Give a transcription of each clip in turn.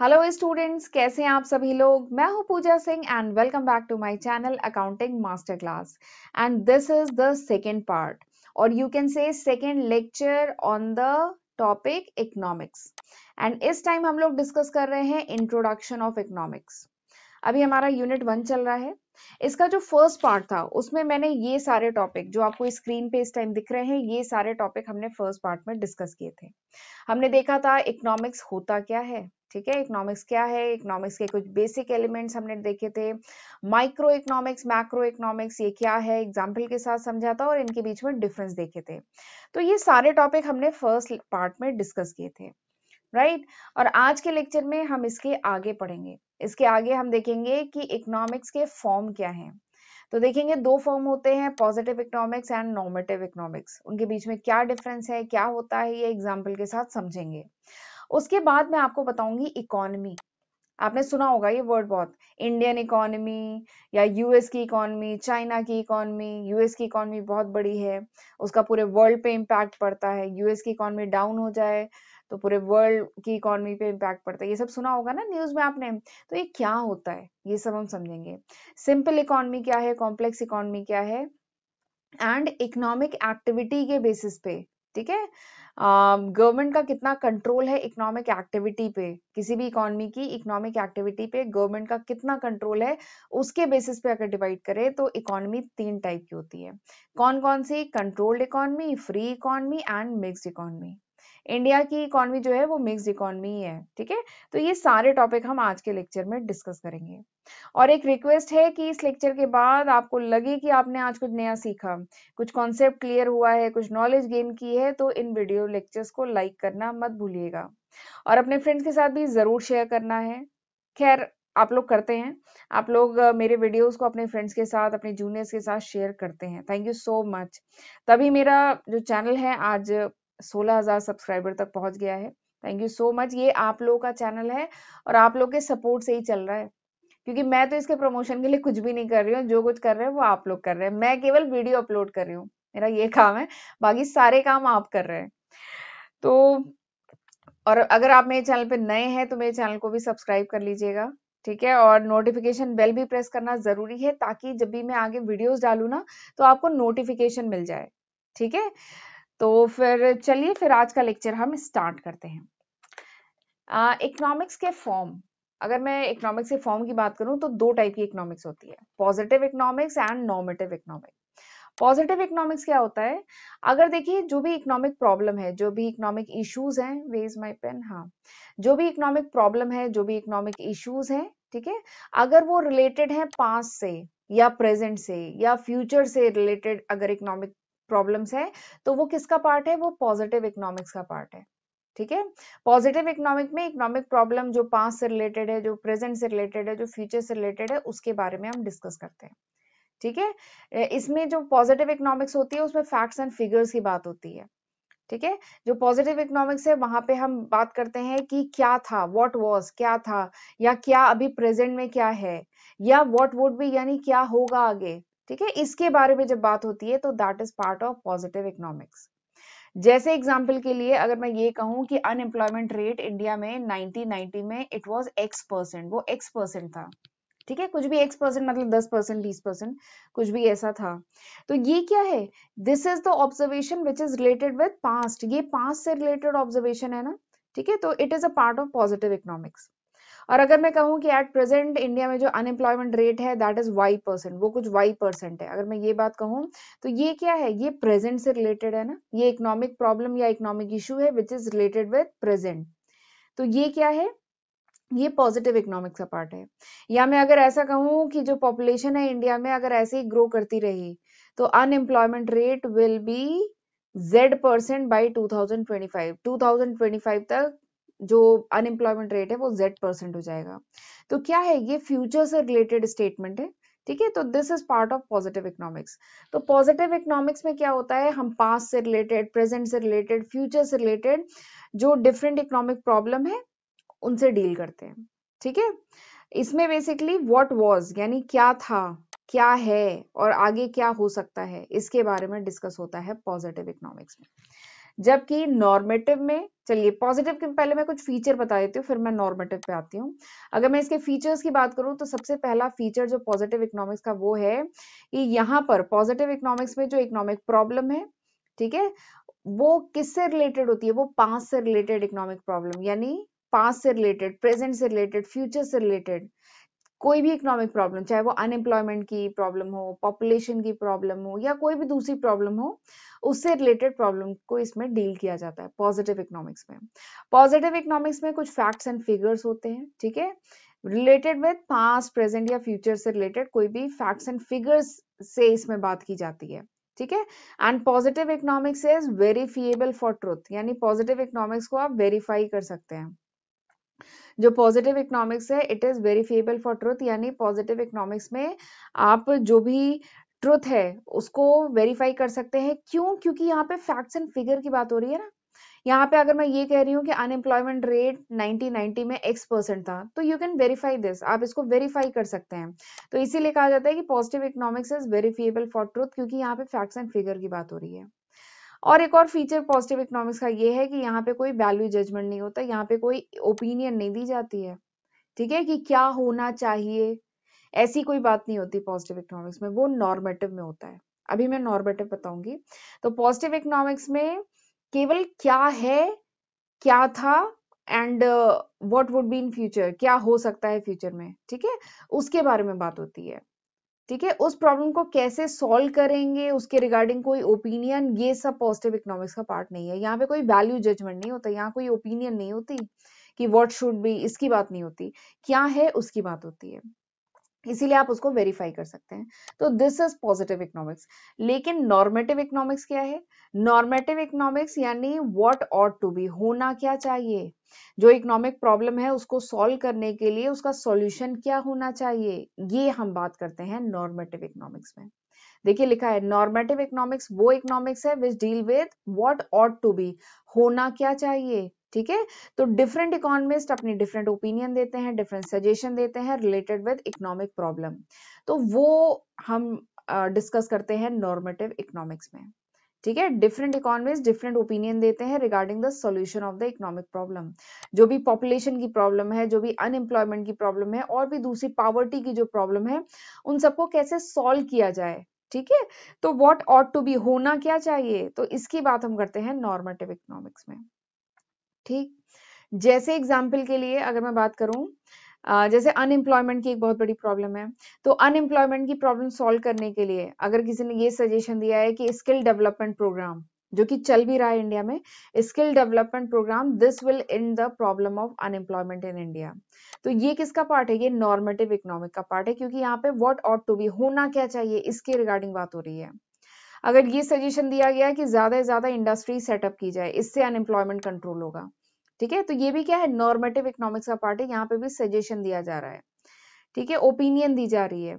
Hello students कैसे हैं आप सभी लोग मैं हूं Pooja Singh and welcome back to my channel accounting master class and this is the second part और you can say second lecture on the topic economics and इस टाइम हम लोग डिस्कस कर रहे हैं इंट्रोडक्शन ऑफ इकोनॉमिक्स अभी हमारा यूनिट वन चल रहा है इसका जो फर्स्ट पार्ट था उसमें मैंने ये सारे टॉपिक जो आपको स्क्रीन पे इस टाइम दिख रहे हैं ये सारे टॉपिक हमने फर्स्ट पार्ट में डिस्कस किए थे हमने देखा था इकोनॉमिक्स होता क्या है ठीक है इकोनॉमिक्स क्या है इकोनॉमिक्स के कुछ बेसिक एलिमेंट्स हमने देखे थे माइक्रो इकोनॉमिक्स मैक्रो इकोनॉमिक्स ये क्या है एग्जाम्पल के साथ समझा था और इनके बीच में डिफरेंस देखे थे तो ये सारे टॉपिक हमने फर्स्ट पार्ट में डिस्कस किए थे राइट right? और आज के लेक्चर में हम इसके आगे पढ़ेंगे इसके आगे हम देखेंगे कि इकोनॉमिक्स के फॉर्म क्या हैं तो देखेंगे दो फॉर्म होते हैं positive economics and normative economics उनके बीच में क्या डिफरेंस है क्या होता है ये एग्जांपल के साथ समझेंगे उसके बाद मैं आपको बताऊंगी इकोनॉमी आपने सुना होगा ये वर्ड बहुत इंडियन इकोनॉमी या यूएस की इकोनॉमी चाइना की इकोनॉमी यूएस की इकोनॉमी बहुत बड़ी है उसका पूरे वर्ल्ड पे इम्पैक्ट पड़ता है यूएस की इकोनॉमी डाउन हो जाए तो पूरे वर्ल्ड की इकोनॉमी पे इम्पैक्ट पड़ता है ये सब सुना होगा ना न्यूज में आपने तो ये क्या होता है ये सब हम समझेंगे सिंपल इकोनॉमी क्या है कॉम्प्लेक्स इकोनॉमी क्या है एंड इकोनॉमिक एक्टिविटी के बेसिस पे ठीक है गवर्नमेंट um, का कितना कंट्रोल है इकोनॉमिक एक्टिविटी पे किसी भी इकोनॉमी की इकोनॉमिक एक्टिविटी पे गवर्नमेंट का कितना कंट्रोल है उसके बेसिस पे अगर डिवाइड करें तो इकोनॉमी तीन टाइप की होती है कौन कौन सी controlled economy free economy and mix economy India की इकोनॉमी जो है वो मिक्स इकोनॉमी है ठीक है तो ये सारे टॉपिक हम आज के लेक्चर में डिस्कस करेंगे और एक रिक्वेस्ट है कि इस लेक्चर के बाद आपको लगे कि आपने आज कुछ नया सीखा कुछ कॉन्सेप्ट क्लियर हुआ है कुछ नॉलेज गेन की है तो इन वीडियो लेक्चर्स को लाइक करना मत भूलिएगा और अपने फ्रेंड्स के साथ भी ज़रूर शेयर करना है खैर आप लोग करते हैं आप लोग मेरे वीडियोस को अपने फ्रेंड्स के साथ अपने जूनियर्स के साथ शेयर करते हैं थैंक यू सो मच तभी मेरा जो चैनल है आज 16000 सब्सक्राइबर तक पहुंच गया है थैंक यू सो मच ये आप लोगों का चैनल है और आप लोग के सपोर्ट से ही चल रहा है क्योंकि मैं तो इसके प्रमोशन के लिए कुछ भी नहीं कर रही हूँ जो कुछ कर रहे हैं वो आप लोग कर रहे हैं मैं केवल वीडियो अपलोड कर रही हूँ मेरा ये काम है बाकी सारे काम आप कर रहे हैं तो और अगर आप मेरे चैनल पे नए हैं तो मेरे चैनल को भी सब्सक्राइब कर लीजिएगा ठीक है और नोटिफिकेशन बेल भी प्रेस करना जरूरी है ताकि जब भी मैं आगे वीडियोस डालू ना तो आपको नोटिफिकेशन मिल जाए ठीक है तो फिर चलिए फिर आज का लेक्चर हम स्टार्ट करते हैं इकोनॉमिक्स के फॉर्म अगर मैं इकोनॉमिक्स के फॉर्म की बात करूं तो दो टाइप की इकोनॉमिक्स होती है positive economics and normative economics positive economics क्या होता है अगर देखिए जो भी इकोनॉमिक प्रॉब्लम है जो भी इकोनॉमिक इश्यूज हैं वेज माय पेन हाँ जो भी इकोनॉमिक प्रॉब्लम है जो भी इकोनॉमिक इश्यूज हैं ठीक है ठीके? अगर वो रिलेटेड है पास से या प्रेजेंट से या फ्यूचर से रिलेटेड अगर इकोनॉमिक प्रॉब्लम्स है तो वो किसका पार्ट है वो पॉजिटिव इकोनॉमिक्स का पार्ट है ठीक है पॉजिटिव इकोनॉमिक में इकोनॉमिक प्रॉब्लम जो पास से रिलेटेड है जो प्रेजेंट से रिलेटेड है जो फ्यूचर से रिलेटेड है उसके बारे में हम डिस्कस करते हैं ठीक है इसमें जो पॉजिटिव इकोनॉमिक्स होती है उसमें फैक्ट्स एंड फिगर्स की बात होती है ठीक है जो पॉजिटिव इकोनॉमिक्स है वहां पे हम बात करते हैं कि क्या था व्हाट वाज क्या था या क्या अभी प्रेजेंट में क्या है या व्हाट वुड बी यानी क्या होगा आगे ठीक है इसके बारे में जब बात होती है तो that is part of positive economics जैसे एग्जाम्पल के लिए अगर मैं ये कहूँ कि अनएम्प्लॉयमेंट रेट इंडिया में 1990 में इट वाज एक्स परसेंट वो एक्स परसेंट था ठीक है कुछ भी एक्स परसेंट मतलब दस परसेंट बीस परसेंट कुछ भी ऐसा था तो ये क्या है this is the observation which is related with past ये पास्ट से रिलेटेड ऑब्जर्वेशन है ना ठीक है तो it is a part of positive economics और अगर मैं कहूँ कि एट प्रेजेंट इंडिया में जो अनएम्प्लॉयमेंट रेट है दैट इज वाई परसेंट वो कुछ वाई परसेंट है अगर मैं ये बात कहूँ तो ये क्या है ये प्रेजेंट से रिलेटेड है ना ये इकोनॉमिक प्रॉब्लम या इकोनॉमिक इशू है which is related with present तो ये क्या है ये पॉजिटिव इकोनॉमिक्स का पार्ट है या मैं अगर ऐसा कहूँ कि जो पॉपुलेशन है इंडिया में अगर ऐसे ही ग्रो करती रही तो unemployment rate will be Z percent by two thousand twenty five तक जो अनएम्प्लॉयमेंट रेट है वो जेड परसेंट हो जाएगा तो क्या है ये फ्यूचर से रिलेटेड स्टेटमेंट है ठीक है तो this is part of positive economics तो पॉजिटिव इकोनॉमिक्स में क्या होता है हम पास से रिलेटेड प्रेजेंट से रिलेटेड फ्यूचर से रिलेटेड जो डिफरेंट इकोनॉमिक प्रॉब्लम है उनसे डील करते हैं ठीक है इसमें बेसिकली व्हाट वाज यानी क्या था क्या है और आगे क्या हो सकता है इसके बारे में डिस्कस होता है पॉजिटिव इकोनॉमिक्स में जबकि नॉर्मेटिव में चलिए पॉजिटिव के पहले मैं कुछ फीचर बता देती हूँ फिर मैं नॉर्मेटिव पे आती हूँ अगर मैं इसके फीचर्स की बात करूँ तो सबसे पहला फीचर जो पॉजिटिव इकोनॉमिक्स का वो है कि यहाँ पर पॉजिटिव इकोनॉमिक्स में जो इकोनॉमिक प्रॉब्लम है ठीक है वो किससे रिलेटेड होती है वो पास से रिलेटेड इकोनॉमिक प्रॉब्लम यानी पास से रिलेटेड प्रेजेंट से रिलेटेड फ्यूचर से रिलेटेड कोई भी इकोनॉमिक प्रॉब्लम चाहे वो अनएम्प्लॉयमेंट की प्रॉब्लम हो पॉपुलेशन की प्रॉब्लम हो या कोई भी दूसरी प्रॉब्लम हो उससे रिलेटेड प्रॉब्लम को इसमें डील किया जाता है पॉजिटिव इकोनॉमिक्स में पॉजिटिव इकोनॉमिक्स में कुछ फैक्ट्स एंड फिगर्स होते हैं ठीक है रिलेटेड विद पास्ट प्रेजेंट या फ्यूचर से रिलेटेड कोई भी फैक्ट्स एंड फिगर्स से इसमें बात की जाती है ठीक है and positive economics is verifiable for truth यानी पॉजिटिव इकोनॉमिक्स को आप वेरीफाई कर सकते हैं जो पॉजिटिव इकोनॉमिक्स है it is verifiable for truth यानी पॉजिटिव इकोनॉमिक्स में आप जो भी ट्रुथ है उसको वेरीफाई कर सकते हैं क्यों क्योंकि यहाँ पे फैक्ट्स एंड फिगर की बात हो रही है ना यहाँ पे अगर मैं ये कह रही हूँ कि अनएम्प्लॉयमेंट रेट 1990 में एक्स परसेंट था तो यू कैन वेरीफाई दिस आप इसको वेरीफाई कर सकते हैं तो इसीलिए कहा जाता है कि positive economics is verifiable for truth क्योंकि यहाँ पे फैक्ट्स एंड फिगर की बात हो रही है और एक और फीचर पॉजिटिव इकोनॉमिक्स का ये है कि यहाँ पे कोई वैल्यू जजमेंट नहीं होता यहाँ पे कोई ओपिनियन नहीं दी जाती है ठीक है कि क्या होना चाहिए ऐसी कोई बात नहीं होती पॉजिटिव इकोनॉमिक्स में वो नॉर्मेटिव में होता है अभी मैं नॉर्मेटिव बताऊंगी तो पॉजिटिव इकोनॉमिक्स में केवल क्या है क्या था and what would be in future क्या हो सकता है फ्यूचर में ठीक है उसके बारे में बात होती है ठीक है उस प्रॉब्लम को कैसे सॉल्व करेंगे उसके रिगार्डिंग कोई ओपिनियन ये सब पॉजिटिव इकोनॉमिक्स का पार्ट नहीं है यहाँ पे कोई वैल्यू जजमेंट नहीं होता यहाँ कोई ओपिनियन नहीं होती कि व्हाट शुड बी इसकी बात नहीं होती क्या है उसकी बात होती है इसीलिए आप उसको वेरीफाई कर सकते हैं तो दिस इज पॉजिटिव इकोनॉमिक्स लेकिन नॉर्मेटिव इकोनॉमिक्स क्या है नॉर्मेटिव इकोनॉमिक्स यानी व्हाट ऑट टू बी होना क्या चाहिए जो इकोनॉमिक प्रॉब्लम है उसको सॉल्व करने के लिए उसका सॉल्यूशन क्या होना चाहिए ये हम बात करते हैं नॉर्मेटिव इकोनॉमिक्स में देखिए लिखा है नॉर्मेटिव इकोनॉमिक्स वो इकोनॉमिक्स है which deal with what ought to be होना क्या चाहिए ठीक है तो डिफरेंट इकोनॉमिस्ट अपनी डिफरेंट ओपिनियन देते हैं डिफरेंट सजेशन देते हैं रिलेटेड विद इकोनॉमिक प्रॉब्लम तो वो हम डिस्कस uh, करते हैं नॉर्मेटिव इकोनॉमिक्स में ठीक है डिफरेंट इकोनॉमिस्ट डिफरेंट ओपिनियन देते हैं regarding the solution of the economic problem जो भी पॉपुलेशन की प्रॉब्लम है जो भी अनएम्प्लॉयमेंट की प्रॉब्लम है और भी दूसरी पॉवर्टी की जो प्रॉब्लम है उन सबको कैसे सॉल्व किया जाए ठीक है तो व्हाट ऑट टू बी होना क्या चाहिए तो इसकी बात हम करते हैं नॉर्मेटिव इकोनॉमिक्स में ठीक जैसे एग्जाम्पल के लिए अगर मैं बात करूं जैसे अनएम्प्लॉयमेंट की एक बहुत बड़ी प्रॉब्लम है तो अनएम्प्लॉयमेंट की प्रॉब्लम सॉल्व करने के लिए अगर किसी ने ये सजेशन दिया है कि स्किल डेवलपमेंट प्रोग्राम जो कि चल भी रहा है इंडिया में skill development programme this will in the problem of unemployment in India तो ये किसका पार्ट है ये नॉर्मेटिव इकोनॉमिक का पार्ट है क्योंकि यहाँ पे व्हाट ऑट टू बी होना क्या चाहिए इसके रिगार्डिंग बात हो रही है अगर ये सजेशन दिया गया कि ज्यादा से ज्यादा इंडस्ट्री सेटअप की जाए इससे अनएम्प्लॉयमेंट कंट्रोल होगा ठीक है तो ये भी क्या है नॉर्मेटिव इकोनॉमिक्स का पार्ट है यहाँ पे भी सजेशन दिया जा रहा है ठीक है ओपिनियन दी जा रही है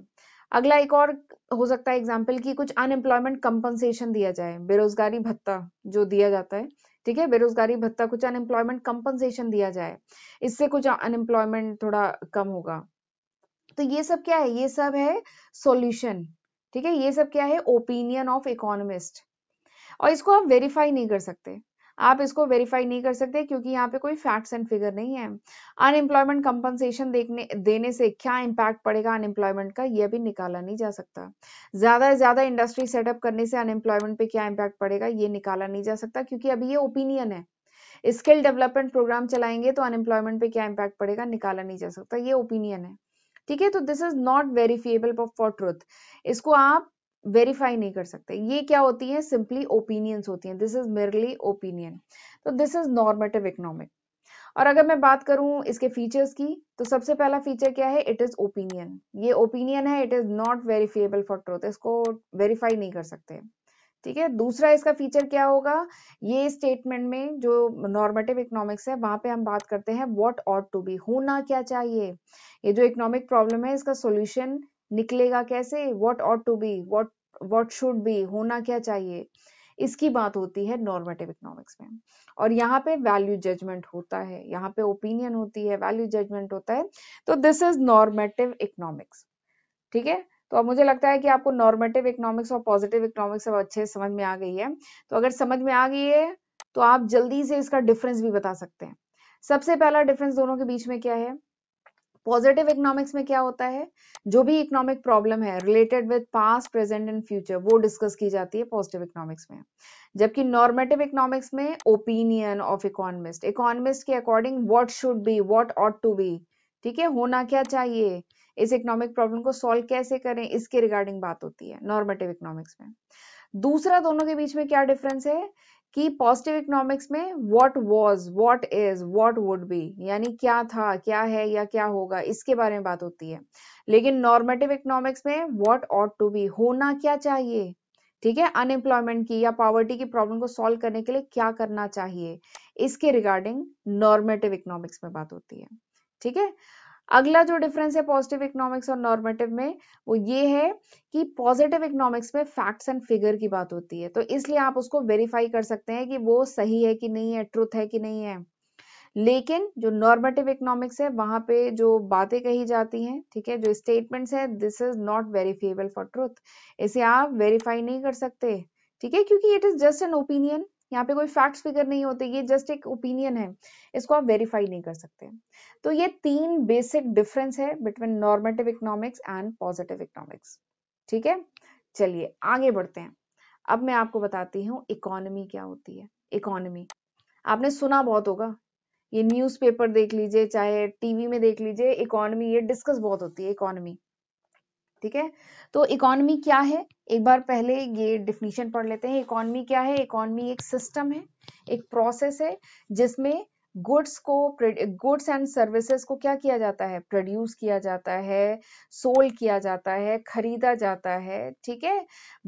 अगला एक और हो सकता है एग्जाम्पल की कुछ अनएम्प्लॉयमेंट कंपनसेशन दिया जाए बेरोजगारी भत्ता जो दिया जाता है ठीक है बेरोजगारी भत्ता कुछ अनएम्प्लॉयमेंट कंपनसेशन दिया जाए इससे कुछ अनएम्प्लॉयमेंट थोड़ा कम होगा तो ये सब क्या है ये सब है सॉल्यूशन ठीक है ये सब क्या है ओपिनियन ऑफ इकोनॉमिस्ट और इसको आप वेरीफाई नहीं कर सकते आप इसको वेरीफाई नहीं कर सकते क्योंकि यहाँ पे कोई फैक्ट्स एंड फिगर नहीं है अनएम्प्लॉयमेंट कंपनसेशन देखने देने से क्या इम्पैक्ट पड़ेगा अनएम्प्लॉयमेंट का यह भी निकाला नहीं जा सकता ज्यादा से ज्यादा इंडस्ट्री सेटअप करने से अनएम्प्लॉयमेंट पे क्या इम्पैक्ट पड़ेगा ये निकाला नहीं जा सकता क्योंकि अभी ये ओपिनियन है स्किल डेवलपमेंट प्रोग्राम चलाएंगे तो अनएम्प्लॉयमेंट पे क्या इम्पैक्ट पड़ेगा निकाला नहीं जा सकता ये ओपिनियन है ठीक है तो this is not verifiable for truth इसको आप वेरीफाई नहीं कर सकते ये क्या होती है सिंपली ओपिनियंस होती हैं दिस इज मेरली ओपिनियन तो दिस इज नॉर्मेटिव इकोनॉमिक और अगर मैं बात करूं इसके फीचर्स की तो सबसे पहला फीचर क्या है इट इज ओपिनियन ये ओपिनियन है it is not verifiable for truth इसको वेरीफाई नहीं कर सकते ठीक है दूसरा इसका फीचर क्या होगा ये स्टेटमेंट में जो नॉर्मेटिव इकोनॉमिक्स है वहां पे हम बात करते हैं व्हाट ऑट टू बी होना क्या चाहिए ये जो इकोनॉमिक प्रॉब्लम है इसका सॉल्यूशन निकलेगा कैसे what ought to be what what should be होना क्या चाहिए इसकी बात होती है नॉर्मेटिव इकोनॉमिक्स में और यहाँ पे वैल्यू जजमेंट होता है यहाँ पे ओपिनियन होती है वैल्यू जजमेंट होता है तो दिस इज नॉर्मेटिव इकोनॉमिक्स ठीक है तो अब मुझे लगता है कि आपको नॉर्मेटिव इकोनॉमिक्स और पॉजिटिव इकोनॉमिक्स अब अच्छे समझ में आ गई है तो अगर समझ में आ गई है तो आप जल्दी से इसका डिफरेंस भी बता सकते हैं सबसे पहला डिफरेंस दोनों के बीच में क्या है पॉजिटिव इकोनॉमिक्स में क्या होता है जो भी इकोनॉमिक प्रॉब्लम है related with past present and future वो डिस्कस की जाती है पॉजिटिव इकोनॉमिक्स में जबकि नॉर्मेटिव इकोनॉमिक्स में ओपिनियन ऑफ इकोनॉमिस्ट इकोनॉमिस्ट के according what should be what ought to be ठीक है होना क्या चाहिए इस इकोनॉमिक प्रॉब्लम को सॉल्व कैसे करें इसके रिगार्डिंग बात होती है नॉर्मेटिव इकोनॉमिक्स में दूसरा दोनों के बीच में क्या डिफरेंस है कि पॉजिटिव इकोनॉमिक्स में what was what is what would be यानी क्या था क्या है या क्या होगा इसके बारे में बात होती है लेकिन नॉर्मेटिव इकोनॉमिक्स में व्हाट ऑट टू बी होना क्या चाहिए ठीक है अनएम्प्लॉयमेंट की या पॉवर्टी की प्रॉब्लम को सॉल्व करने के लिए क्या करना चाहिए इसके रिगार्डिंग नॉर्मेटिव इकोनॉमिक्स में बात होती है ठीक है अगला जो डिफरेंस है पॉजिटिव इकोनॉमिक्स और नॉर्मेटिव में वो ये है कि पॉजिटिव इकोनॉमिक्स में फैक्ट्स एंड फिगर की बात होती है तो इसलिए आप उसको वेरीफाई कर सकते हैं कि वो सही है कि नहीं है ट्रुथ है कि नहीं है लेकिन जो नॉर्मेटिव इकोनॉमिक्स है वहां पे जो बातें कही जाती हैं ठीक है जो स्टेटमेंट्स है this is not verifiable for truth इसे आप वेरीफाई नहीं कर सकते ठीक है क्योंकि it is just an opinion यहाँ पे कोई फैक्ट फिगर नहीं होते ये जस्ट एक ओपिनियन है इसको आप वेरीफाई नहीं कर सकते तो ये तीन बेसिक डिफरेंस है between normative economics and positive economics ठीक है चलिए आगे बढ़ते हैं अब मैं आपको बताती हूँ इकोनॉमी क्या होती है इकोनॉमी आपने सुना बहुत होगा ये न्यूज़पेपर देख लीजिए चाहे टीवी में देख लीजिए इकोनॉमी ये डिस्कस बहुत होती है इकोनॉमी ठीक है तो इकोनॉमी क्या है एक बार पहले ये डिफिनीशन पढ़ लेते हैं इकोनॉमी क्या है इकोनॉमी एक सिस्टम है एक प्रोसेस है जिसमें गुड्स को गुड्स एंड सर्विसेज को क्या किया जाता है प्रोड्यूस किया जाता है सोल किया जाता है खरीदा जाता है ठीक है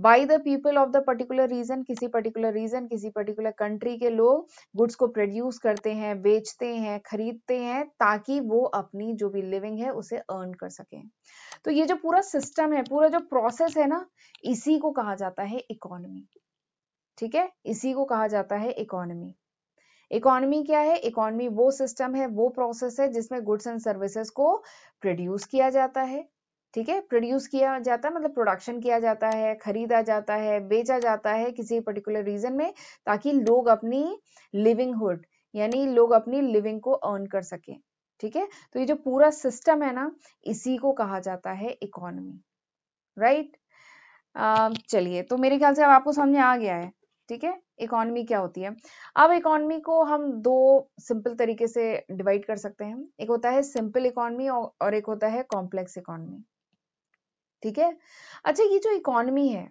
by the people of the particular region किसी पर्टिकुलर रीजन किसी पर्टिकुलर कंट्री के लोग गुड्स को प्रोड्यूस करते हैं बेचते हैं खरीदते हैं ताकि वो अपनी जो भी लिविंग है उसे अर्न कर सकें तो ये जो पूरा सिस्टम है पूरा जो प्रोसेस है ना इसी को कहा जाता है इकोनॉमी ठीक है इसी को कहा जाता है इकोनॉमी इकोनॉमी क्या है इकोनॉमी वो सिस्टम है वो प्रोसेस है जिसमें गुड्स एंड सर्विसेज को प्रोड्यूस किया जाता है ठीक है प्रोड्यूस किया जाता है मतलब प्रोडक्शन किया जाता है खरीदा जाता है बेचा जाता है किसी पर्टिकुलर रीजन में ताकि लोग अपनी लिविंग हुड यानी लोग अपनी लिविंग को अर्न कर सके ठीक है तो ये जो पूरा सिस्टम है ना इसी को कहा जाता है इकोनॉमी राइट चलिए तो मेरे ख्याल से अब आपको समझ आ गया है ठीक है इकोनॉमी क्या होती है अब इकोनॉमी को हम दो सिंपल तरीके से डिवाइड कर सकते हैं एक होता है सिंपल इकोनॉमी और एक होता है कॉम्प्लेक्स इकोनॉमी ठीक है अच्छा ये जो इकोनॉमी है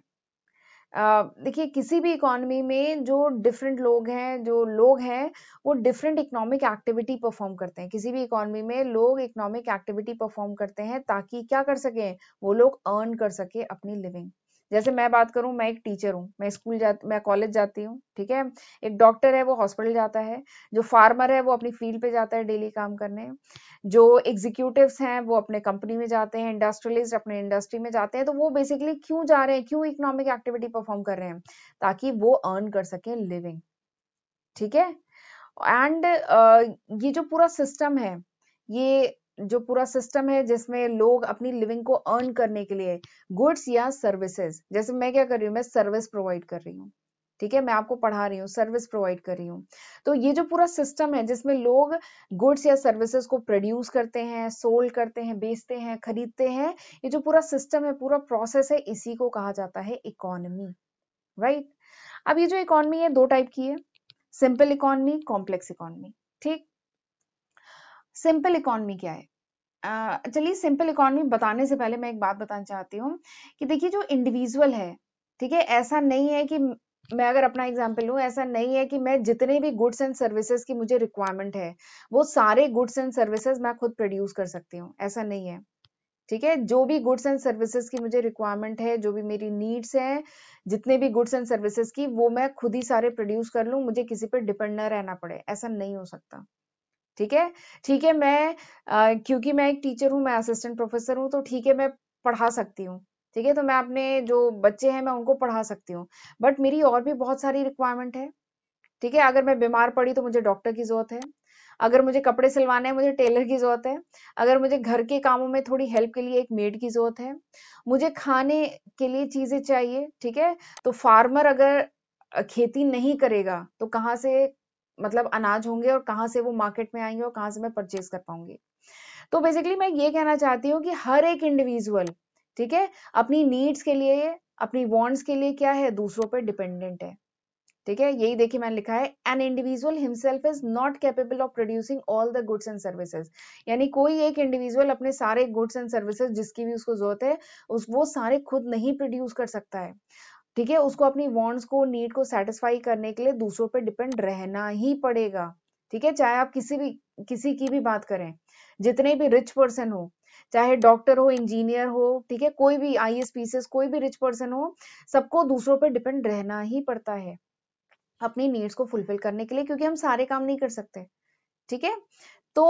देखिए किसी भी इकोनॉमी में जो डिफरेंट लोग हैं जो लोग हैं वो डिफरेंट इकोनॉमिक एक्टिविटी परफॉर्म करते हैं किसी भी इकोनॉमी में लोग इकोनॉमिक एक्टिविटी परफॉर्म करते हैं ताकि क्या कर सकें वो लोग अर्न कर सके अपनी लिविंग जैसे मैं बात करूं मैं एक टीचर हूं मैं स्कूल जा मैं कॉलेज जाती हूँ ठीक है एक डॉक्टर है वो हॉस्पिटल जाता है जो फार्मर है वो अपनी फील्ड पे जाता है डेली काम करने जो एग्जीक्यूटिव हैं वो अपने कंपनी में जाते हैं इंडस्ट्रियलिस्ट अपने इंडस्ट्री में जाते हैं तो वो बेसिकली क्यों जा रहे हैं क्यों इकोनॉमिक एक्टिविटी परफॉर्म कर रहे हैं ताकि वो अर्न कर सके लिविंग ठीक है एंड uh, ये जो पूरा सिस्टम है ये जो पूरा सिस्टम है जिसमें लोग अपनी लिविंग को अर्न करने के लिए गुड्स या सर्विसेज जैसे मैं क्या कर रही हूँ मैं सर्विस प्रोवाइड कर रही हूँ ठीक है मैं आपको पढ़ा रही हूँ सर्विस प्रोवाइड कर रही हूँ तो ये जो पूरा सिस्टम है जिसमें लोग गुड्स या सर्विसेज को प्रोड्यूस करते हैं सोल्ड करते हैं बेचते हैं खरीदते हैं ये जो पूरा सिस्टम है पूरा प्रोसेस है इसी को कहा जाता है इकोनमी राइट अब ये जो इकोनमी है दो टाइप की है सिंपल इकोनमी कॉम्प्लेक्स इकोनमी ठीक सिंपल इकोनॉमी क्या है चलिए सिंपल इकोनॉमी बताने से पहले मैं एक बात बताना चाहती हूँ कि देखिए जो इंडिविजुअल है ठीक है ऐसा नहीं है कि मैं अगर अपना एग्जाम्पल लू ऐसा नहीं है कि मैं जितने भी गुड्स एंड सर्विसेज की मुझे रिक्वायरमेंट है वो सारे गुड्स एंड सर्विसेज मैं खुद प्रोड्यूस कर सकती हूँ ऐसा नहीं है ठीक है जो भी गुड्स एंड सर्विसेज की मुझे रिक्वायरमेंट है जो भी मेरी नीड्स है जितने भी गुड्स एंड सर्विसेज की वो मैं खुद ही सारे प्रोड्यूस कर लू मुझे किसी पर डिपेंड ना रहना पड़े ऐसा नहीं हो सकता ठीक है ठीक है मैं आ, क्योंकि मैं एक टीचर हूँ मैं असिस्टेंट प्रोफेसर हूँ तो ठीक है मैं पढ़ा सकती हूँ ठीक है तो मैं अपने जो बच्चे हैं मैं उनको पढ़ा सकती हूँ बट मेरी और भी बहुत सारी रिक्वायरमेंट है ठीक है अगर मैं बीमार पड़ी तो मुझे डॉक्टर की जरूरत है अगर मुझे कपड़े सिलवाने हैं मुझे टेलर की जरूरत है अगर मुझे घर के कामों में थोड़ी हेल्प के लिए एक मेड की जरूरत है मुझे खाने के लिए चीजें चाहिए ठीक है तो फार्मर अगर खेती नहीं करेगा तो कहाँ से मतलब अनाज होंगे और कहाँ से वो मार्केट में आएंगे और कहाँ से मैं परचेज कर पाऊंगी तो बेसिकली मैं ये कहना चाहती हूँ कि हर एक इंडिविजुअल ठीक है अपनी नीड्स के लिए अपनी वॉन्ट्स के लिए क्या है दूसरों पर डिपेंडेंट है ठीक है यही देखिए मैंने लिखा है an individual himself is not capable of producing all the goods and services यानी कोई एक इंडिविजुअल अपने सारे गुड्स एंड सर्विसेज जिसकी भी उसको जरूरत है उस वो सारे खुद नहीं प्रोड्यूस कर सकता है ठीक है उसको अपनी वॉन्ट्स को नीड को सेटिस्फाई करने के लिए दूसरों पर डिपेंड रहना ही पड़ेगा ठीक है चाहे आप किसी भी किसी की भी बात करें जितने भी रिच पर्सन हो चाहे डॉक्टर हो इंजीनियर हो ठीक है कोई भी आई एस कोई भी रिच पर्सन हो सबको दूसरों पर डिपेंड रहना ही पड़ता है अपनी नीड्स को फुलफिल करने के लिए क्योंकि हम सारे काम नहीं कर सकते ठीक है तो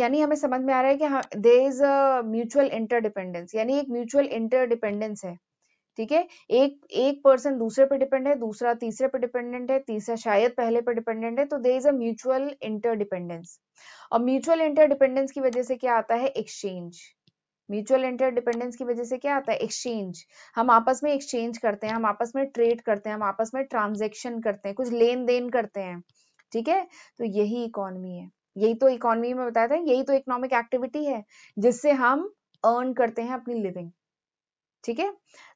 यानी हमें समझ में आ रहा है कि there is a mutual interdependence यानी एक म्यूचुअल इंटरडिपेंडेंस है ठीक है एक एक पर्सन दूसरे पे डिपेंड है दूसरा तीसरे पे डिपेंडेंट है तीसरा शायद पहले पे डिपेंडेंट है तो they is a mutual interdependence और म्यूचुअल इंटरडिपेंडेंस की वजह से क्या आता है एक्सचेंज म्यूचुअल इंटरडिपेंडेंस की वजह से क्या आता है एक्सचेंज हम आपस में एक्सचेंज करते हैं हम आपस में ट्रेड करते हैं हम आपस में ट्रांजेक्शन करते हैं कुछ लेन देन करते हैं ठीक है तो यही इकोनॉमी है यही तो इकोनॉमी में बताया था यही तो इकोनॉमिक एक्टिविटी है जिससे हम अर्न करते हैं अपनी लिविंग ठीक है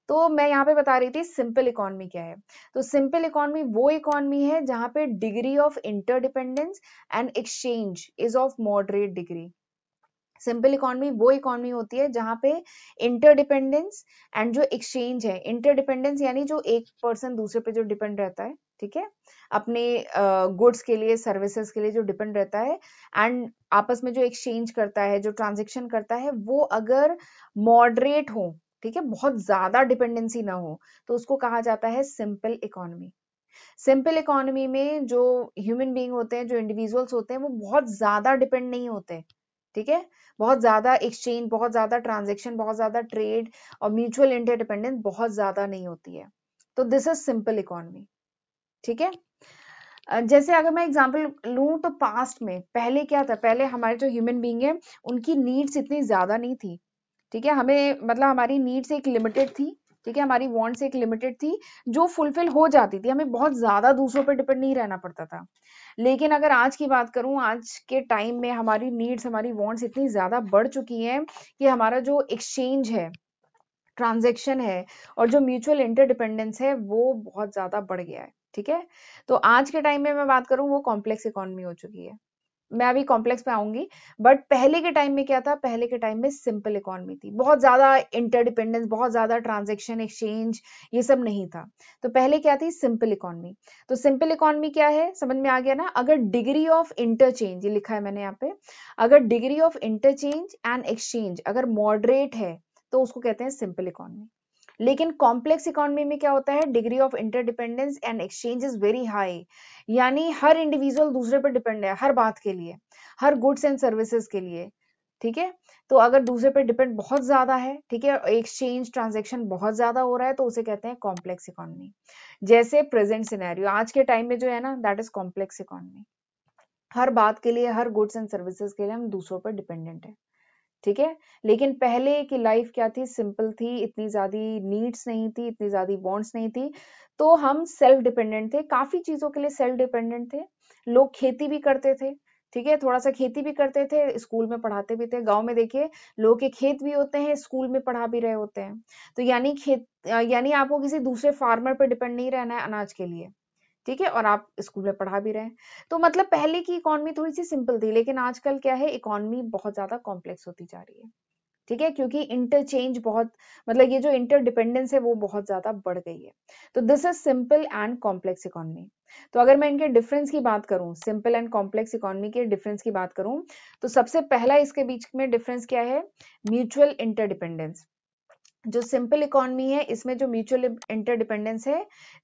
तो मैं यहाँ पे बता रही थी सिंपल इकोनॉमी क्या है तो सिंपल इकोनॉमी वो इकोनॉमी है जहां पे degree of interdependence and exchange is of moderate degree simple economy वो इकोनॉमी होती है जहां पे इंटरडिपेंडेंस एंड जो एक्सचेंज है इंटरडिपेंडेंस यानी जो एक पर्सन दूसरे पे जो डिपेंड रहता है ठीक है अपने गुड्स uh, के लिए सर्विसेज के लिए जो डिपेंड रहता है एंड आपस में जो एक्सचेंज करता है जो ट्रांजेक्शन करता है वो अगर मॉडरेट हो ठीक है बहुत ज्यादा डिपेंडेंसी ना हो तो उसको कहा जाता है सिंपल इकोनॉमी सिंपल इकोनॉमी में जो ह्यूमन बीइंग होते हैं जो इंडिविजुअल्स होते हैं वो बहुत ज्यादा डिपेंड नहीं होते ठीक है बहुत ज्यादा एक्सचेंज बहुत ज्यादा ट्रांजेक्शन बहुत ज्यादा ट्रेड और म्यूचुअल इंटरडिपेंडेंस बहुत ज्यादा नहीं होती है तो दिस इज सिंपल इकोनॉमी ठीक है जैसे अगर मैं एग्जाम्पल लू तो पास्ट में पहले क्या था पहले हमारे जो ह्यूमन बींग है उनकी नीड्स इतनी ज्यादा नहीं थी ठीक है हमें मतलब हमारी नीड्स एक लिमिटेड थी ठीक है हमारी वॉन्ट्स एक लिमिटेड थी जो फुलफिल हो जाती थी हमें बहुत ज़्यादा दूसरों पर डिपेंड नहीं रहना पड़ता था लेकिन अगर आज की बात करूं आज के टाइम में हमारी नीड्स हमारी वॉन्ट्स इतनी ज़्यादा बढ़ चुकी हैं कि हमारा जो एक्सचेंज है ट्रांजेक्शन है और जो म्यूचुअल इंटरडिपेंडेंस है वो बहुत ज़्यादा बढ़ गया है ठीक है तो आज के टाइम में मैं बात करूँ वो कॉम्प्लेक्स इकोनॉमी हो चुकी है मैं अभी कॉम्प्लेक्स में आऊंगी बट पहले के टाइम में क्या था पहले के टाइम में सिंपल इकोनॉमी थी बहुत ज्यादा इंटरडिपेंडेंस बहुत ज्यादा ट्रांजेक्शन एक्सचेंज ये सब नहीं था तो पहले क्या थी सिंपल इकोनॉमी तो सिंपल इकोनॉमी क्या है समझ में आ गया ना अगर डिग्री ऑफ इंटरचेंज ये लिखा है मैंने यहाँ पे अगर degree of interchange and exchange अगर मॉडरेट है तो उसको कहते हैं सिंपल इकोनॉमी लेकिन कॉम्प्लेक्स इकोनॉमी में क्या होता है degree of interdependence and exchange is very high यानी हर इंडिविजुअल दूसरे पर डिपेंड है हर बात के लिए हर गुड्स एंड सर्विसेज के लिए ठीक है तो अगर दूसरे पर डिपेंड बहुत ज्यादा है ठीक है एक्सचेंज ट्रांजेक्शन बहुत ज्यादा हो रहा है तो उसे कहते हैं कॉम्प्लेक्स इकोनॉमी जैसे प्रेजेंट सिनेरियो आज के टाइम में जो है ना दैट इज कॉम्प्लेक्स इकोनॉमी हर बात के लिए हर गुड्स एंड सर्विसेज के लिए हम दूसरों पर डिपेंडेंट है ठीक है लेकिन पहले की लाइफ क्या थी सिंपल थी इतनी ज्यादा नीड्स नहीं थी इतनी ज्यादा बॉन्ड्स नहीं थी तो हम सेल्फ डिपेंडेंट थे काफी चीजों के लिए सेल्फ डिपेंडेंट थे लोग खेती भी करते थे ठीक है थोड़ा सा खेती भी करते थे स्कूल में पढ़ाते भी थे गांव में देखिए लोग के खेत भी होते हैं स्कूल में पढ़ा भी रहे होते हैं तो यानी खेत यानी आपको किसी दूसरे फार्मर पर डिपेंड नहीं रहना है अनाज के लिए ठीक है और आप स्कूल में पढ़ा भी रहे हैं तो मतलब पहले की इकोनॉमी थोड़ी सी सिंपल थी लेकिन आजकल क्या है इकोनॉमी बहुत ज्यादा कॉम्प्लेक्स होती जा रही है ठीक है क्योंकि इंटरचेंज बहुत मतलब ये जो इंटरडिपेंडेंस है वो बहुत ज्यादा बढ़ गई है तो this is simple and complex economy तो अगर मैं इनके डिफरेंस की बात करूं सिंपल एंड कॉम्प्लेक्स इकोनॉमी के डिफरेंस की बात करूं तो सबसे पहला इसके बीच में डिफरेंस क्या है म्यूचुअल इंटरडिपेंडेंस जो सिंपल इकोनॉमी है इसमें जो म्यूचुअल इंटरडिपेंडेंस है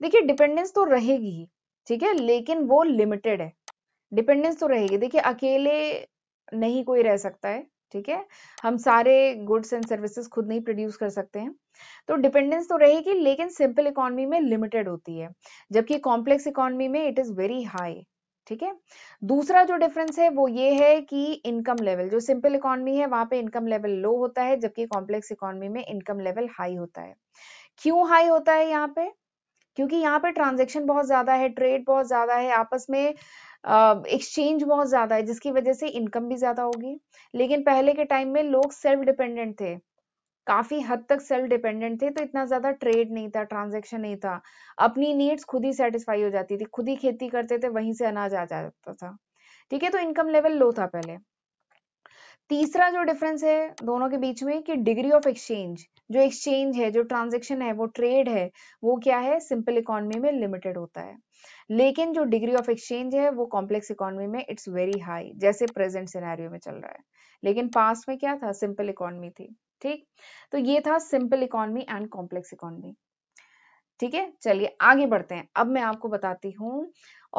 देखिए डिपेंडेंस तो रहेगी ही ठीक है लेकिन वो लिमिटेड है डिपेंडेंस तो रहेगी देखिए अकेले नहीं कोई रह सकता है ठीक है हम सारे गुड्स एंड सर्विसेज खुद नहीं प्रोड्यूस कर सकते हैं तो डिपेंडेंस तो रहेगी लेकिन सिंपल इकोनॉमी में लिमिटेड होती है जबकि कॉम्प्लेक्स इकोनॉमी में इट इज वेरी हाई ठीक है दूसरा जो डिफरेंस है वो ये है कि इनकम लेवल जो सिंपल इकोनॉमी है वहां पे इनकम लेवल लो होता है जबकि कॉम्प्लेक्स इकोनॉमी में इनकम लेवल हाई होता है क्यों हाई होता है यहाँ पे क्योंकि यहाँ पे ट्रांजेक्शन बहुत ज्यादा है ट्रेड बहुत ज्यादा है आपस में एक्सचेंज बहुत ज्यादा है जिसकी वजह से इनकम भी ज्यादा होगी लेकिन पहले के टाइम में लोग सेल्फ डिपेंडेंट थे काफी हद तक सेल्फ डिपेंडेंट थे तो इतना ज्यादा ट्रेड नहीं था ट्रांजेक्शन नहीं था अपनी नीड्स खुद ही सेटिस्फाई हो जाती थी खुद ही खेती करते थे वहीं से अनाज आ जाता था ठीक है तो इनकम लेवल लो था पहले तीसरा जो डिफरेंस है दोनों के बीच में कि डिग्री ऑफ एक्सचेंज जो एक्सचेंज है जो ट्रांजेक्शन है वो ट्रेड है वो क्या है सिंपल इकोनॉमी में लिमिटेड होता है लेकिन जो डिग्री ऑफ एक्सचेंज है वो कॉम्प्लेक्स इकोनॉमी में इट्स वेरी हाई जैसे प्रेजेंट सिनेरियो में चल रहा है लेकिन पास्ट में क्या था सिंपल इकोनॉमी थी ठीक तो ये था simple economy and complex economy ठीक है चलिए आगे बढ़ते हैं अब मैं आपको बताती हूँ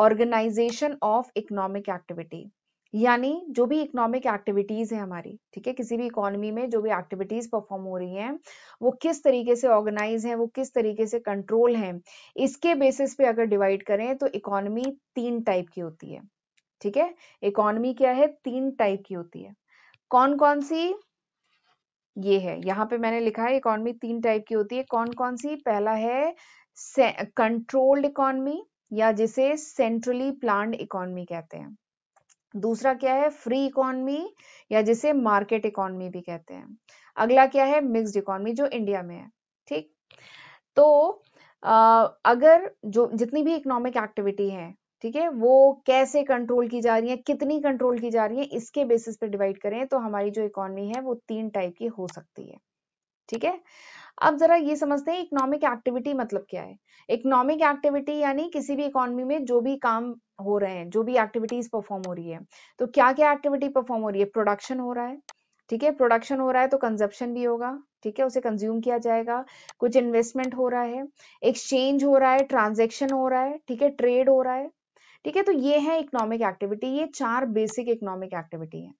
ऑर्गेनाइजेशन ऑफ इकोनॉमिक एक्टिविटी यानी जो भी इकोनॉमिक एक्टिविटीज है हमारी ठीक है किसी भी इकोनॉमी में जो भी एक्टिविटीज परफॉर्म हो रही हैं वो किस तरीके से ऑर्गेनाइज है वो किस तरीके से कंट्रोल है इसके बेसिस पे अगर डिवाइड करें तो इकोनॉमी तीन टाइप की होती है ठीक है इकोनॉमी क्या है तीन टाइप की होती है कौन कौन सी ये है यहाँ पे मैंने लिखा है इकोनॉमी तीन टाइप की होती है कौन कौन सी पहला है कंट्रोल्ड इकोनॉमी या जिसे सेंट्रली प्लान इकोनॉमी कहते हैं दूसरा क्या है फ्री इकोनॉमी या जिसे मार्केट इकोनॉमी भी कहते हैं अगला क्या है मिक्स्ड इकोनॉमी जो इंडिया में है ठीक तो अगर जो जितनी भी इकोनॉमिक एक्टिविटी है ठीक है वो कैसे कंट्रोल की जा रही है कितनी कंट्रोल की जा रही है इसके बेसिस पे डिवाइड करें तो हमारी जो इकोनॉमी है वो तीन टाइप की हो सकती है ठीक है अब जरा ये समझते हैं इकोनॉमिक एक्टिविटी मतलब क्या है इकोनॉमिक एक्टिविटी यानी किसी भी इकोनॉमी में जो भी काम हो रहे हैं जो भी एक्टिविटीज तो परफॉर्म हो रही है तो क्या क्या एक्टिविटी परफॉर्म हो रही है प्रोडक्शन हो रहा है ठीक है प्रोडक्शन हो रहा है तो कंजप्शन भी होगा ठीक है उसे कंज्यूम किया जाएगा कुछ इन्वेस्टमेंट हो रहा है एक्सचेंज हो रहा है ट्रांजेक्शन हो रहा है ठीक है ट्रेड हो रहा है ठीक है तो ये है इकोनॉमिक एक्टिविटी ये चार बेसिक इकोनॉमिक एक्टिविटी है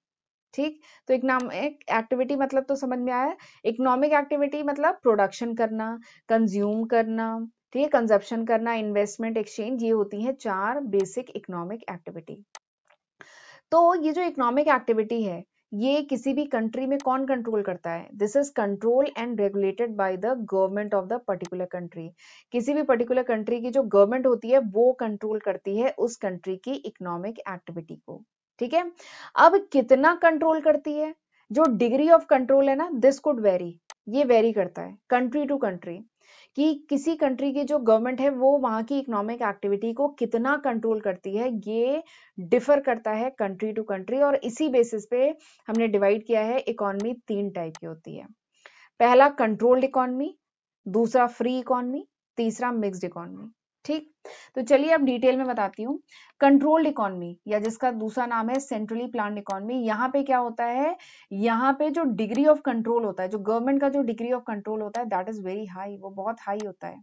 ठीक तो इकोनॉमिक एक्टिविटी मतलब तो समझ में आया इकोनॉमिक एक्टिविटी मतलब प्रोडक्शन करना कंज्यूम करना ठीक है कंजप्शन करना इन्वेस्टमेंट एक्सचेंज ये होती है चार बेसिक इकोनॉमिक एक्टिविटी तो ये जो इकोनॉमिक एक्टिविटी है ये किसी भी कंट्री में कौन कंट्रोल करता है this is control and regulated by the government of the particular country किसी भी पर्टिकुलर कंट्री की जो गवर्नमेंट होती है वो कंट्रोल करती है उस कंट्री की इकोनॉमिक एक्टिविटी को ठीक है अब कितना कंट्रोल करती है जो डिग्री ऑफ कंट्रोल है ना दिस कुड वेरी ये वेरी करता है कंट्री टू कंट्री कि किसी कंट्री की जो गवर्नमेंट है वो वहाँ की इकोनॉमिक एक्टिविटी को कितना कंट्रोल करती है ये डिफर करता है कंट्री टू कंट्री और इसी बेसिस पे हमने डिवाइड किया है इकोनॉमी तीन टाइप की होती है पहला कंट्रोल्ड इकोनॉमी दूसरा फ्री इकोनॉमी तीसरा मिक्स्ड इकोनॉमी ठीक तो चलिए अब डिटेल में बताती हूँ कंट्रोल्ड इकोनॉमी या जिसका दूसरा नाम है सेंट्रली प्लान इकोनॉमी यहाँ पे क्या होता है यहाँ पे जो डिग्री ऑफ कंट्रोल होता है जो गवर्नमेंट का जो डिग्री ऑफ कंट्रोल होता है दैट इज वेरी हाई वो बहुत हाई होता है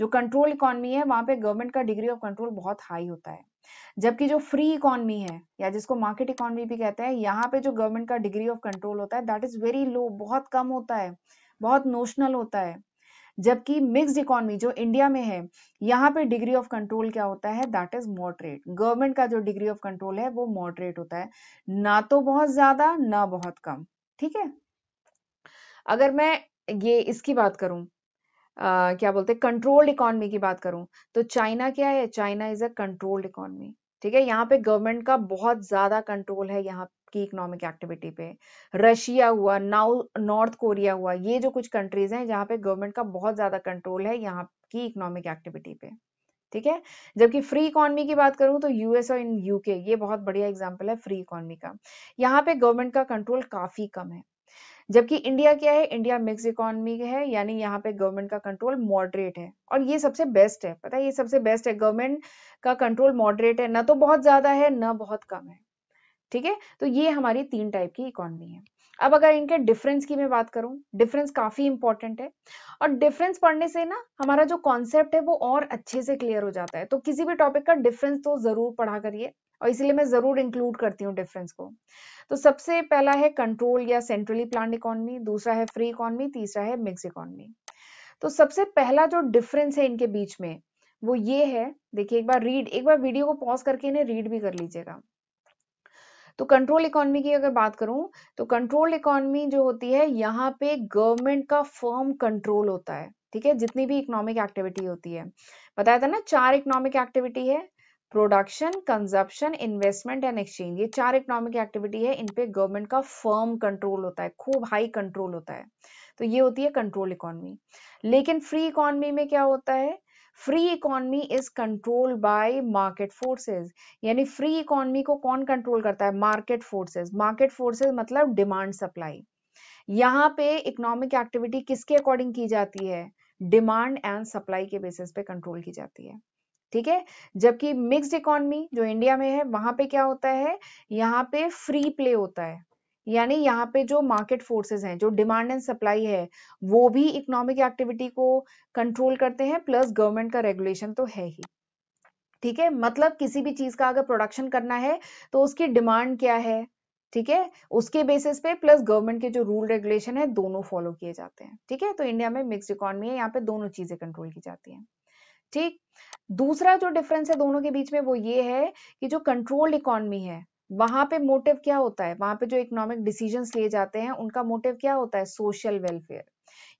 जो कंट्रोल इकोनॉमी है वहां पे गवर्नमेंट का डिग्री ऑफ कंट्रोल बहुत हाई होता है जबकि जो फ्री इकोनॉमी है या जिसको मार्केट इकोनॉमी भी कहते हैं यहाँ पे जो गवर्नमेंट का डिग्री ऑफ कंट्रोल होता है दैट इज वेरी लो बहुत कम होता है बहुत नोशनल होता है जबकि मिक्स्ड इकोनॉमी जो इंडिया में है यहाँ पे डिग्री ऑफ कंट्रोल क्या होता है दैट इज मॉडरेट गवर्नमेंट का जो डिग्री ऑफ कंट्रोल है वो मॉडरेट होता है ना तो बहुत ज्यादा ना बहुत कम ठीक है अगर मैं ये इसकी बात करूं Uh, क्या बोलते हैं कंट्रोल्ड इकोनॉमी की बात करूं तो चाइना क्या है China is a controlled economy ठीक है यहाँ पे गवर्नमेंट का बहुत ज्यादा कंट्रोल है यहाँ आपकी इकोनॉमिक एक्टिविटी पे रशिया हुआ नाउ नॉर्थ कोरिया हुआ ये जो कुछ कंट्रीज हैं जहाँ पे गवर्नमेंट का बहुत ज्यादा कंट्रोल है यहाँ की इकोनॉमिक एक्टिविटी पे ठीक है जबकि फ्री इकोनॉमी की बात करूं तो यूएस और इन यूके ये बहुत बढ़िया एग्जाम्पल है फ्री इकोनॉमी का यहाँ पे गवर्नमेंट का कंट्रोल काफी कम है जबकि इंडिया क्या है इंडिया मिक्स इकोनॉमी है यानी यहाँ पे गवर्नमेंट का कंट्रोल मॉडरेट है और ये सबसे बेस्ट है पता है ये सबसे बेस्ट है गवर्नमेंट का कंट्रोल मॉडरेट है ना तो बहुत ज्यादा है ना बहुत कम है ठीक है तो ये हमारी तीन टाइप की इकोनॉमी है अब अगर इनके डिफरेंस की मैं बात करूं डिफरेंस काफी इंपॉर्टेंट है और डिफरेंस पढ़ने से ना हमारा जो कॉन्सेप्ट है वो और अच्छे से क्लियर हो जाता है तो किसी भी टॉपिक का डिफरेंस तो जरूर पढ़ा करिए और इसलिए मैं जरूर इंक्लूड करती हूँ डिफरेंस को तो सबसे पहला है कंट्रोल या सेंट्रली प्लान इकोनॉमी दूसरा है फ्री इकोनॉमी तीसरा है मिक्स इकोनॉमी तो सबसे पहला जो डिफरेंस है इनके बीच में वो ये है देखिए एक बार रीड एक बार वीडियो को पॉज करके इन्हें रीड भी कर लीजिएगा तो कंट्रोल इकोनॉमी की अगर बात करूं तो कंट्रोल इकोनॉमी जो होती है यहाँ पे गवर्नमेंट का फर्म कंट्रोल होता है ठीक है जितनी भी इकोनॉमिक एक्टिविटी होती है बताया था ना चार इकोनॉमिक एक्टिविटी है production consumption investment and exchange ये चार इकोनॉमिक एक्टिविटी है इनपे गवर्नमेंट का फर्म कंट्रोल होता है खूब हाई कंट्रोल होता है तो ये होती है कंट्रोल इकोनॉमी लेकिन फ्री इकोनॉमी में क्या होता है free economy is control by market forces यानी फ्री इकोनॉमी को कौन कंट्रोल करता है मार्केट फोर्सेस मार्केट फोर्सेस मतलब डिमांड सप्लाई यहाँ पे इकोनॉमिक एक्टिविटी किसके अकॉर्डिंग की जाती है डिमांड एंड सप्लाई के बेसिस पे कंट्रोल की जाती है ठीक है जबकि मिक्स्ड इकोनॉमी जो इंडिया में है वहां पे क्या होता है यहाँ पे फ्री प्ले होता है यानी यहाँ पे जो मार्केट फोर्सेस हैं जो डिमांड एंड सप्लाई है वो भी इकोनॉमिक एक्टिविटी को कंट्रोल करते हैं प्लस गवर्नमेंट का रेगुलेशन तो है ही ठीक है मतलब किसी भी चीज का अगर प्रोडक्शन करना है तो उसकी डिमांड क्या है ठीक है उसके बेसिस पे प्लस गवर्नमेंट के जो रूल रेगुलेशन है दोनों फॉलो किए जाते हैं ठीक है तो इंडिया में मिक्स इकोनॉमी है यहाँ पे दोनों चीजें कंट्रोल की जाती है ठीक दूसरा जो डिफरेंस है दोनों के बीच में वो ये है कि जो कंट्रोल्ड इकोनॉमी है वहां पे मोटिव क्या होता है वहां पे जो इकोनॉमिक डिसीजन लिए जाते हैं उनका मोटिव क्या होता है सोशल वेलफेयर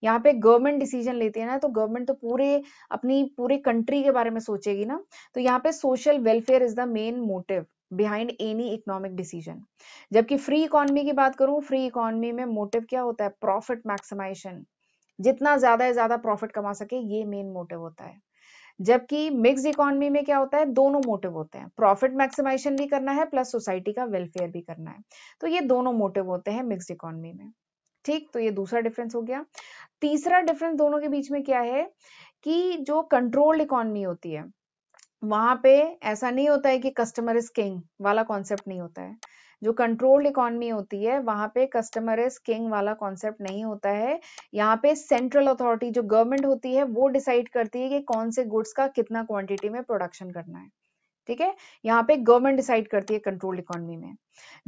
यहाँ पे गवर्नमेंट डिसीजन लेती है ना तो गवर्नमेंट तो पूरे अपनी पूरे कंट्री के बारे में सोचेगी ना तो यहाँ पे social welfare is the main motive behind any economic decision जबकि फ्री इकोनॉमी की बात करूं फ्री इकोनॉमी में मोटिव क्या होता है प्रॉफिट मैक्सिमाइजेशन जितना ज्यादा से ज्यादा प्रॉफिट कमा सके ये मेन मोटिव होता है जबकि मिक्स इकोनॉमी में क्या होता है दोनों मोटिव होते हैं प्रॉफिट मैक्सिमाइजेशन भी करना है प्लस सोसाइटी का वेलफेयर भी करना है तो ये दोनों मोटिव होते हैं मिक्स इकोनॉमी में ठीक तो ये दूसरा डिफरेंस हो गया तीसरा डिफरेंस दोनों के बीच में क्या है कि जो कंट्रोल्ड इकोनॉमी होती है वहां पे ऐसा नहीं होता है कि कस्टमर इज किंग वाला कॉन्सेप्ट नहीं होता है जो कंट्रोल्ड इकोनॉमी होती है वहां पे कस्टमर इज किंग वाला कॉन्सेप्ट नहीं होता है यहाँ पे सेंट्रल अथॉरिटी जो गवर्नमेंट होती है वो डिसाइड करती है कि कौन से गुड्स का कितना क्वांटिटी में प्रोडक्शन करना है ठीक है यहाँ पे गवर्नमेंट डिसाइड करती है कंट्रोल इकोनॉमी में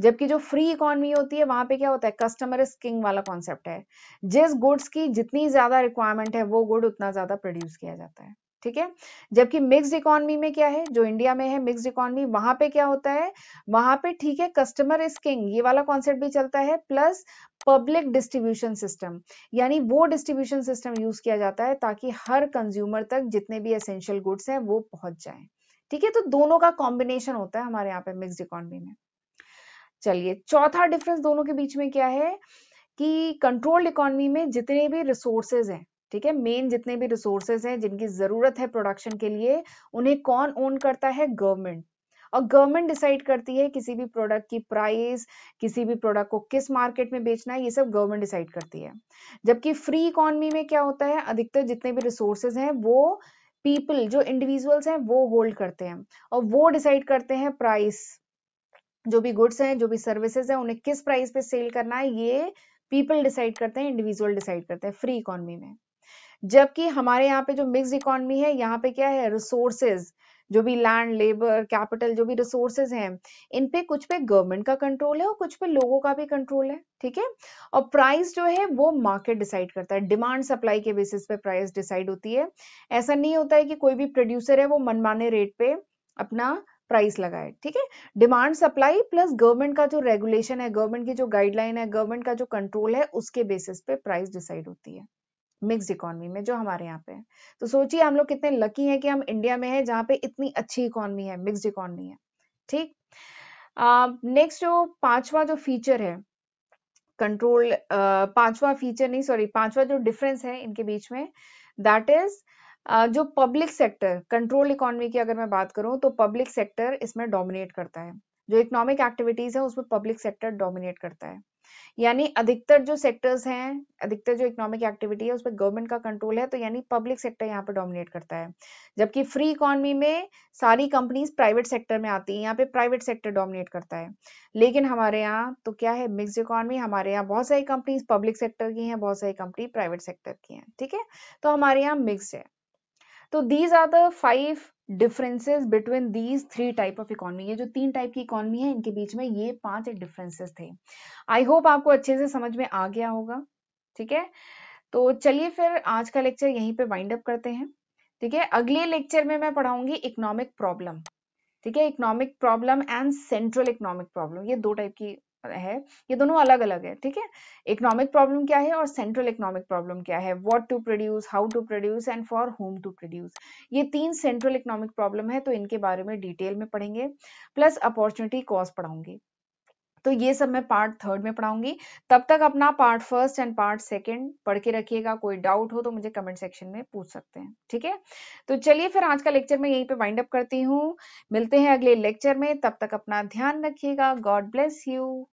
जबकि जो फ्री इकोनॉमी होती है वहां पे क्या होता है कस्टमर इज किंग वाला कॉन्सेप्ट है जिस गुड्स की जितनी ज्यादा रिक्वायरमेंट है वो गुड उतना ज्यादा प्रोड्यूस किया जाता है ठीक है जबकि मिक्स इकोनॉमी में क्या है जो इंडिया में है मिक्स इकोनॉमी वहां पे क्या होता है वहां पे ठीक है कस्टमर इज किंग ये वाला कॉन्सेप्ट भी चलता है प्लस पब्लिक डिस्ट्रीब्यूशन सिस्टम यानी वो डिस्ट्रीब्यूशन सिस्टम यूज किया जाता है ताकि हर कंज्यूमर तक जितने भी एसेंशियल गुड्स हैं वो पहुंच जाए ठीक है तो दोनों का कॉम्बिनेशन होता है हमारे यहाँ पे मिक्स इकोनॉमी में चलिए चौथा डिफरेंस दोनों के बीच में क्या है कि कंट्रोल्ड इकोनॉमी में जितने भी रिसोर्सेज हैं ठीक है मेन जितने भी रिसोर्सेज हैं जिनकी जरूरत है प्रोडक्शन के लिए उन्हें कौन ओन करता है गवर्नमेंट और गवर्नमेंट डिसाइड करती है किसी भी प्रोडक्ट की प्राइस किसी भी प्रोडक्ट को किस मार्केट में बेचना है ये सब गवर्नमेंट डिसाइड करती है जबकि फ्री इकोनॉमी में क्या होता है अधिकतर जितने भी रिसोर्सेज हैं वो पीपल जो इंडिविजुअल्स हैं वो होल्ड करते हैं और वो डिसाइड करते हैं प्राइस जो भी गुड्स हैं जो भी सर्विसेज हैं उन्हें किस प्राइस पे सेल करना है ये पीपल डिसाइड करते हैं इंडिविजुअल डिसाइड करते हैं फ्री इकोनॉमी में जबकि हमारे यहाँ पे जो मिक्स इकोनॉमी है यहाँ पे क्या है रिसोर्सेज जो भी लैंड लेबर कैपिटल जो भी रिसोर्सेज हैं इन पे कुछ पे गवर्नमेंट का कंट्रोल है और कुछ पे लोगों का भी कंट्रोल है ठीक है और प्राइस जो है वो मार्केट डिसाइड करता है डिमांड सप्लाई के बेसिस पे प्राइस डिसाइड होती है ऐसा नहीं होता है कि कोई भी प्रोड्यूसर है वो मनमाने रेट पे अपना प्राइस लगाए ठीक है डिमांड सप्लाई प्लस गवर्नमेंट का जो रेगुलेशन है गवर्नमेंट की जो गाइडलाइन है गवर्नमेंट का जो कंट्रोल है उसके बेसिस पे प्राइस डिसाइड होती है मिक्स इकोनॉमी में जो हमारे यहाँ पे है तो सोचिए हम लोग कितने लकी हैं कि हम इंडिया में हैं जहाँ पे इतनी अच्छी इकोनॉमी है मिक्स इकोनॉमी है ठीक नेक्स्ट जो पांचवा जो फीचर है कंट्रोल uh, पांचवा फीचर नहीं सॉरी पांचवा जो डिफरेंस है इनके बीच में दैट इज uh, जो पब्लिक सेक्टर कंट्रोल इकोनॉमी की अगर मैं बात करूं तो पब्लिक सेक्टर इसमें डोमिनेट करता है जो इकोनॉमिक एक्टिविटीज है उसमें पब्लिक सेक्टर डोमिनेट करता है यानी अधिकतर जो सेक्टर्स हैं अधिकतर जो इकोनॉमिक एक्टिविटी है उस पर गवर्नमेंट का कंट्रोल है तो यानी पब्लिक सेक्टर यहाँ पे डोमिनेट करता है जबकि फ्री इकोनॉमी में सारी कंपनीज प्राइवेट सेक्टर में आती है यहाँ पे प्राइवेट सेक्टर डोमिनेट करता है लेकिन हमारे यहाँ तो क्या है मिक्स इकोनॉमी हमारे यहाँ बहुत सारी कंपनीज पब्लिक सेक्टर की हैं बहुत सारी कंपनी प्राइवेट सेक्टर की हैं ठीक है तो हमारे यहाँ मिक्स है तो these are the five differences between these three type of economy ये जो तीन टाइप की इकोनॉमी है इनके बीच में ये पांच डिफरेंसेस थे आई होप आपको अच्छे से समझ में आ गया होगा ठीक है तो चलिए फिर आज का लेक्चर यहीं पे वाइंड अप करते हैं ठीक है अगले लेक्चर में मैं पढ़ाऊंगी इकोनॉमिक प्रॉब्लम ठीक है economic problem and central economic problem ये दो टाइप की है ये दोनों अलग अलग है ठीक है इकोनॉमिक प्रॉब्लम क्या है और सेंट्रल इकोनॉमिक प्रॉब्लम क्या है what to produce how to produce and for whom to produce ये तीन सेंट्रल इकोनॉमिक प्रॉब्लम है तो इनके बारे में डिटेल में पढ़ेंगे प्लस अपॉर्चुनिटी कॉस्ट पढ़ाऊंगी तो ये सब मैं पार्ट थर्ड में पढ़ाऊंगी तब तक अपना part first and part second पढ़ के रखिएगा कोई डाउट हो तो मुझे कमेंट सेक्शन में पूछ सकते हैं ठीक है तो चलिए फिर आज का लेक्चर मैं यहीं पे वाइंड अप करती हूँ मिलते हैं अगले लेक्चर में तब तक अपना ध्यान रखिएगा गॉड ब्लेस यू